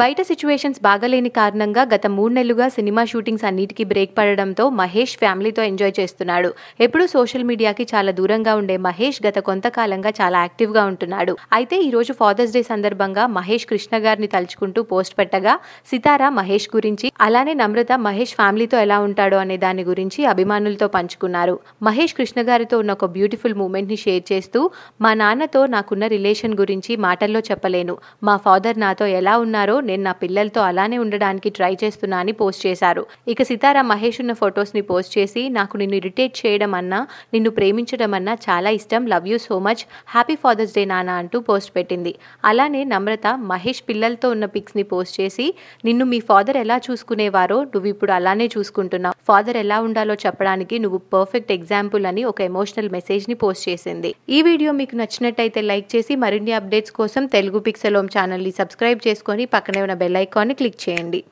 బయట సిచ్యువేషన్స్ బాగలేని కారణంగా గత మూడు నెలలుగా సినిమా షూటింగ్స్ అన్నిటికీ బ్రేక్ పడడంతో మహేష్ ఫ్యామిలీతో ఎంజాయ్ చేస్తున్నాడు ఎప్పుడూ సోషల్ మీడియాకి చాలా దూరంగా ఉండే మహేష్ గత కొంతకాలంగా చాలా యాక్టివ్గా ఉంటున్నాడు అయితే ఈ రోజు ఫాదర్స్ డే సందర్భంగా మహేష్ కృష్ణ గారిని తలుచుకుంటూ పోస్ట్ పెట్టగా సితారా మహేష్ గురించి అలానే నమ్రత మహేష్ ఫ్యామిలీతో ఎలా ఉంటాడో అనే దాని గురించి అభిమానులతో పంచుకున్నారు మహేష్ కృష్ణ గారితో ఉన్న ఒక బ్యూటిఫుల్ మూమెంట్ని షేర్ చేస్తూ మా నాన్నతో నాకున్న రిలేషన్ గురించి మాటల్లో చెప్పలేను మా ఫాదర్ నాతో ఎలా ఉన్నారో నేను నా పిల్లలతో అలానే ఉండడానికి ట్రై చేస్తున్నా అని పోస్ట్ చేశారు ఇక సితారా మహేష్ ఉన్న ఫొటోస్ని పోస్ట్ చేసి నాకు నిన్ను ఇరిటేట్ చేయడం అన్నా నిన్ను ప్రేమించడం అన్నా చాలా ఇష్టం love you so much happy father's day నానా అంటూ పోస్ట్ పెట్టింది అలానే నమ్రత మహేష్ పిల్లలతో ఉన్న పిక్స్ ని పోస్ట్ చేసి నిన్ను మీ ఫాదర్ ఎలా చూసుకునేవారో నువ్వు ఇప్పుడు అలానే చూసుకుంటున్నావు ఫాదర్ ఎలా ఉండాలో చెప్పడానికి నువ్వు పర్ఫెక్ట్ ఎగ్జాంపుల్ అని ఒక ఎమోషనల్ మెసేజ్ని పోస్ట్ చేసింది ఈ వీడియో మీకు నచ్చినట్టయితే లైక్ చేసి మరిన్ని అప్డేట్స్ కోసం తెలుగు ఛానల్ ఛానల్ని సబ్స్క్రైబ్ చేసుకొని పక్కన పక్కనే ఉన్న బెల్ ఐకాన్ని క్లిక్ చేయండి